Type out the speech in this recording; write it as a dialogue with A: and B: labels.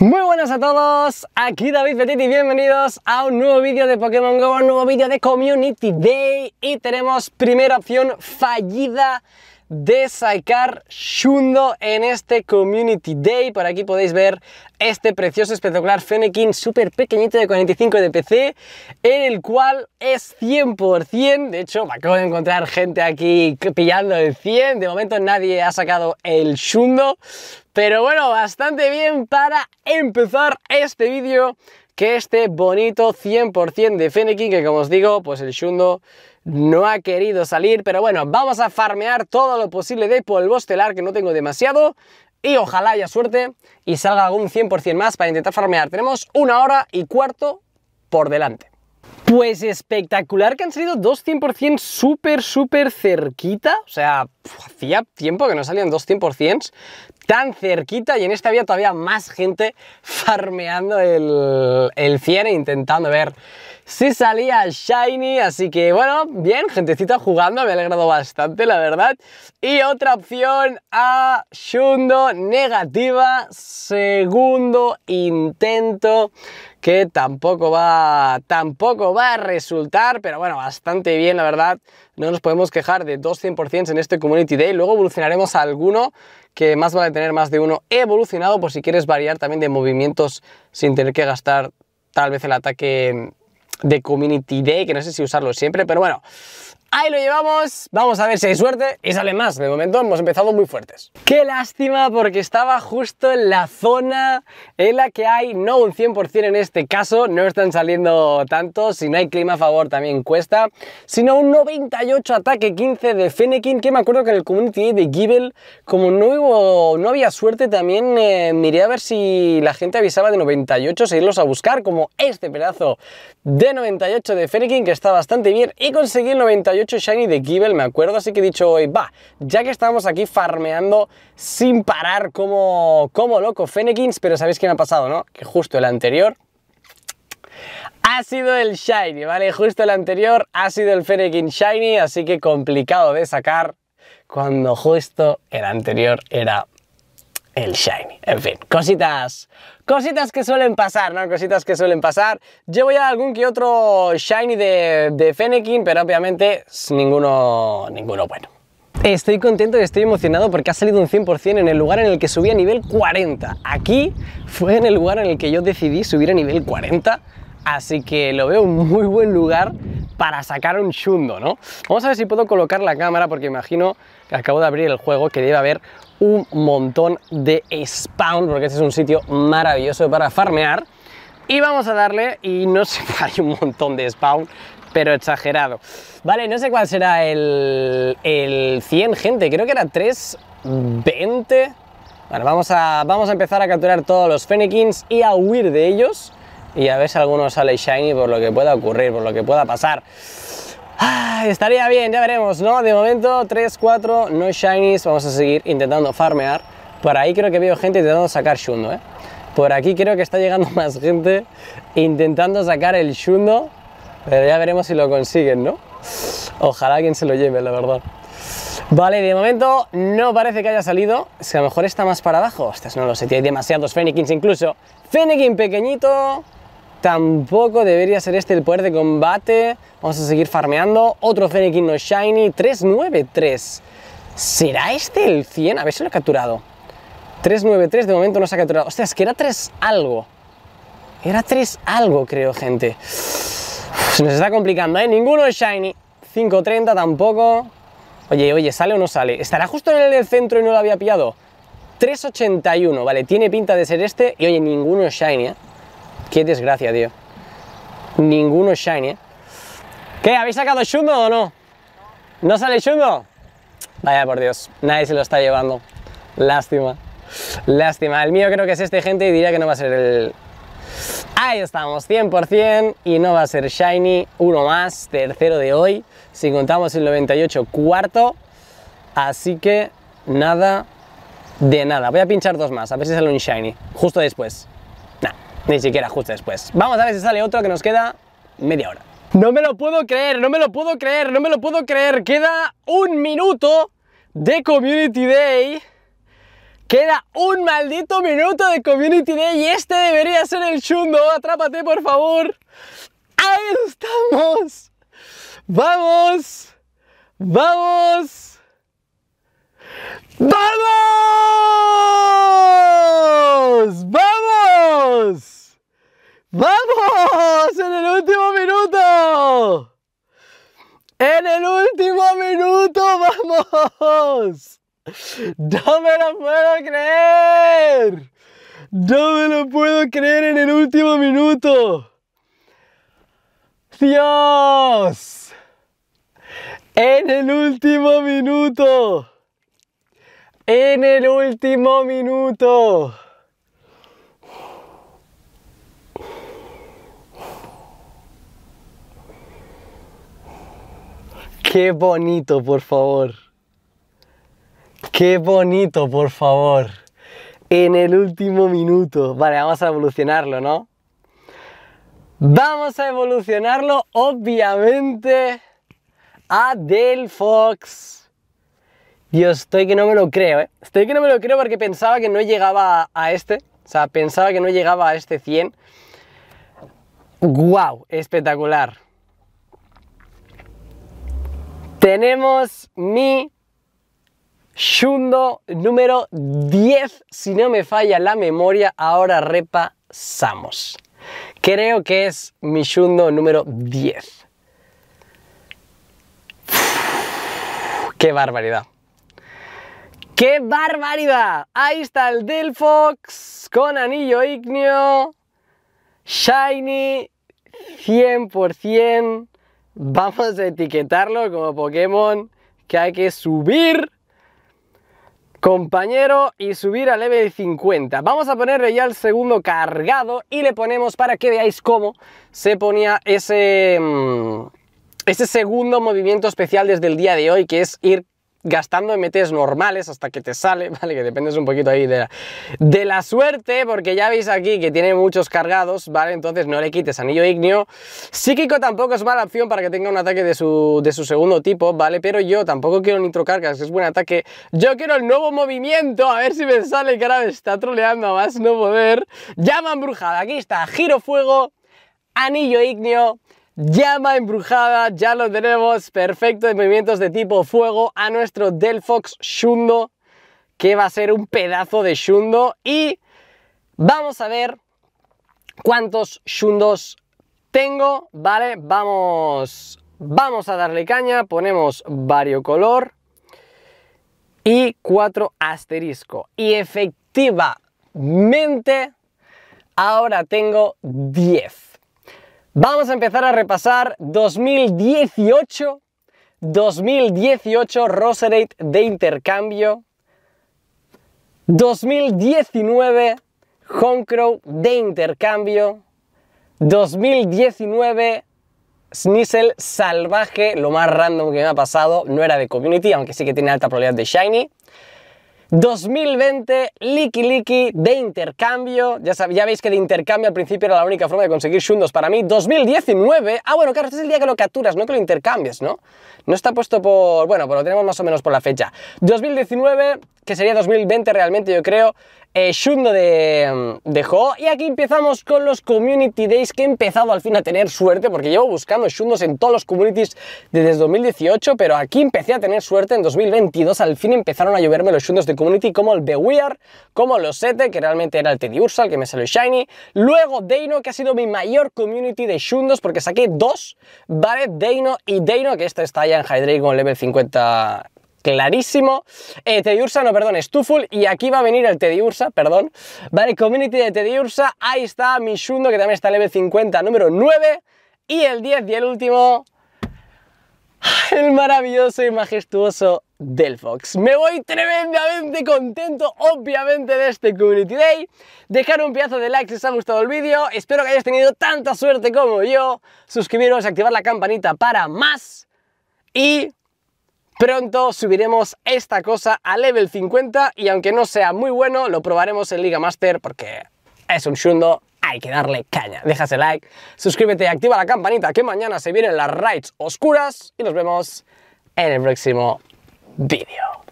A: Muy buenas a todos, aquí David Petit y bienvenidos a un nuevo vídeo de Pokémon GO, un nuevo vídeo de Community Day y tenemos primera opción fallida de sacar Shundo en este Community Day. Por aquí podéis ver este precioso, espectacular Fennekin súper pequeñito de 45 de PC, en el cual es 100%. De hecho, me acabo de encontrar gente aquí pillando el 100. De momento nadie ha sacado el Shundo. Pero bueno, bastante bien para empezar este vídeo que este bonito 100% de Fennekin, que como os digo, pues el Shundo no ha querido salir, pero bueno, vamos a farmear todo lo posible de polvo estelar, que no tengo demasiado, y ojalá haya suerte y salga algún 100% más para intentar farmear. Tenemos una hora y cuarto por delante. Pues espectacular que han salido dos 100% súper, súper cerquita, o sea, hacía tiempo que no salían dos 100% tan cerquita y en esta había todavía más gente farmeando el, el 100 e intentando ver si salía Shiny, así que bueno, bien, gentecita jugando, me ha alegrado bastante la verdad. Y otra opción a Shundo, negativa, segundo intento que tampoco va, tampoco va a resultar, pero bueno, bastante bien la verdad no nos podemos quejar de dos 100% en este Community Day. Luego evolucionaremos a alguno que más vale tener más de uno evolucionado por si quieres variar también de movimientos sin tener que gastar tal vez el ataque de Community Day, que no sé si usarlo siempre, pero bueno. Ahí lo llevamos, vamos a ver si hay suerte y sale más. De momento hemos empezado muy fuertes. Qué lástima porque estaba justo en la zona en la que hay, no un 100% en este caso, no están saliendo tanto. si no hay clima a favor también cuesta, sino un 98 ataque 15 de Fennekin, que me acuerdo que en el community de gibel como no, hubo, no había suerte también, eh, miré a ver si la gente avisaba de 98, seguirlos a buscar, como este pedazo de 98 de Fennekin, que está bastante bien, y conseguí el 98 Shiny de Gible, me acuerdo, así que he dicho hoy, va, ya que estamos aquí farmeando sin parar como, como loco fennekins, pero sabéis qué me ha pasado, ¿no? Que justo el anterior ha sido el Shiny, ¿vale? Justo el anterior ha sido el Fennekin Shiny, así que complicado de sacar cuando justo el anterior era el Shiny. En fin, cositas, cositas que suelen pasar, ¿no? Cositas que suelen pasar. Llevo ya algún que otro Shiny de, de Fennekin, pero obviamente ninguno, ninguno bueno. Estoy contento y estoy emocionado porque ha salido un 100% en el lugar en el que subí a nivel 40. Aquí fue en el lugar en el que yo decidí subir a nivel 40, así que lo veo un muy buen lugar para sacar un chundo, ¿no? Vamos a ver si puedo colocar la cámara porque imagino que acabo de abrir el juego que debe haber un montón de spawn porque este es un sitio maravilloso para farmear. Y vamos a darle, y no sé, hay un montón de spawn, pero exagerado. Vale, no sé cuál será el, el 100, gente, creo que era 320. Bueno, vamos a, vamos a empezar a capturar todos los fenekins y a huir de ellos y a ver si alguno sale shiny por lo que pueda ocurrir, por lo que pueda pasar. Ah, estaría bien, ya veremos, ¿no? De momento 3, 4, no shinies, vamos a seguir intentando farmear. Por ahí creo que veo gente intentando sacar Shundo, ¿eh? Por aquí creo que está llegando más gente intentando sacar el Shundo, pero ya veremos si lo consiguen, ¿no? Ojalá quien se lo lleve, la verdad. Vale, de momento no parece que haya salido. Si a lo mejor está más para abajo. estas no lo sé, tiene demasiados fennekins incluso. Fennekin pequeñito. Tampoco debería ser este el poder de combate. Vamos a seguir farmeando. Otro Fennekin no Shiny. 393. ¿Será este el 100? A ver si lo he capturado. 393 de momento no se ha capturado. sea, es que era 3 algo. Era 3 algo, creo, gente. Se nos está complicando, ¿eh? Ninguno es shiny. 530 tampoco. Oye, oye, ¿sale o no sale? ¿Estará justo en el centro y no lo había pillado? 381, vale, tiene pinta de ser este. Y oye, ninguno es shiny, ¿eh? Qué desgracia, tío. Ninguno shiny, ¿eh? ¿Qué? ¿Habéis sacado Shundo o no? ¿No sale Shundo? Vaya por Dios, nadie se lo está llevando. Lástima. Lástima. El mío creo que es este, gente, y diría que no va a ser el... Ahí estamos, 100% y no va a ser Shiny, uno más, tercero de hoy, si contamos el 98 cuarto, así que nada de nada, voy a pinchar dos más, a ver si sale un Shiny, justo después ni siquiera justo después. Vamos a ver si sale otro que nos queda media hora. No me lo puedo creer, no me lo puedo creer, no me lo puedo creer. Queda un minuto de Community Day. Queda un maldito minuto de Community Day y este debería ser el chundo. Atrápate, por favor. Ahí estamos. Vamos. Vamos. ¡Vamos! ¡Vamos! ¡Vamos! ¡En el último minuto! ¡En el último minuto! ¡Vamos! ¡No me lo puedo creer! ¡No me lo puedo creer en el último minuto! ¡Dios! ¡En el último minuto! ¡En el último minuto! Qué bonito, por favor. Qué bonito, por favor. En el último minuto. Vale, vamos a evolucionarlo, ¿no? Vamos a evolucionarlo, obviamente, a Del Fox. Dios, estoy que no me lo creo, ¿eh? Estoy que no me lo creo porque pensaba que no llegaba a este. O sea, pensaba que no llegaba a este 100. ¡Guau! Wow, espectacular. Tenemos mi Shundo número 10, si no me falla la memoria, ahora repasamos. Creo que es mi Shundo número 10. ¡Qué barbaridad! ¡Qué barbaridad! Ahí está el Delfox con anillo ignio. shiny, 100%. Vamos a etiquetarlo como Pokémon que hay que subir compañero y subir a level 50. Vamos a ponerle ya el segundo cargado y le ponemos para que veáis cómo se ponía ese, mm, ese segundo movimiento especial desde el día de hoy que es ir gastando MTs normales hasta que te sale, ¿vale? Que dependes un poquito ahí de la, de la suerte, porque ya veis aquí que tiene muchos cargados, ¿vale? Entonces no le quites anillo ignio. Psíquico tampoco es mala opción para que tenga un ataque de su, de su segundo tipo, ¿vale? Pero yo tampoco quiero nitrocargas, cargas es buen ataque. Yo quiero el nuevo movimiento, a ver si me sale, que ahora me está troleando a más no poder. Llama embrujada, aquí está, giro fuego, anillo ignio, Llama embrujada, ya lo tenemos, perfecto de movimientos de tipo fuego a nuestro Delfox Shundo, que va a ser un pedazo de Shundo. Y vamos a ver cuántos Shundos tengo, ¿vale? Vamos, vamos a darle caña, ponemos color y cuatro asterisco. Y efectivamente, ahora tengo 10. Vamos a empezar a repasar 2018, 2018 Roserade de intercambio, 2019 Homecrow de intercambio, 2019 Snizzle salvaje, lo más random que me ha pasado, no era de community, aunque sí que tiene alta probabilidad de shiny. 2020, Liki Liki de intercambio. Ya, ya veis que de intercambio al principio era la única forma de conseguir shundos para mí. 2019. Ah, bueno, claro, este es el día que lo capturas, no que lo intercambies, ¿no? No está puesto por. Bueno, pues lo tenemos más o menos por la fecha. 2019, que sería 2020 realmente, yo creo, eh, Shundo de, de Y aquí empezamos con los Community Days, que he empezado al fin a tener suerte, porque llevo buscando Shundos en todos los communities desde 2018, pero aquí empecé a tener suerte en 2022, al fin empezaron a lloverme los Shundos de Community, como el are como los 7, que realmente era el Teddy Ursal, que me salió Shiny, luego Deino, que ha sido mi mayor community de Shundos, porque saqué dos, Vale, Deino y Deino, que este está ya en Hydreigon level 50 clarísimo. Eh, Teddy Ursa, no, perdón, Stuful, y aquí va a venir el Teddy Ursa, perdón. Vale, community de Ursa, ahí está Mishundo, que también está m 50, número 9, y el 10 y el último, el maravilloso y majestuoso Fox Me voy tremendamente contento, obviamente, de este Community Day. Dejar un pedazo de like si os ha gustado el vídeo. Espero que hayáis tenido tanta suerte como yo. Suscribiros, activar la campanita para más. Y Pronto subiremos esta cosa a level 50 y aunque no sea muy bueno, lo probaremos en Liga Master porque es un shundo hay que darle caña. ese like, suscríbete y activa la campanita que mañana se vienen las raids oscuras y nos vemos en el próximo vídeo.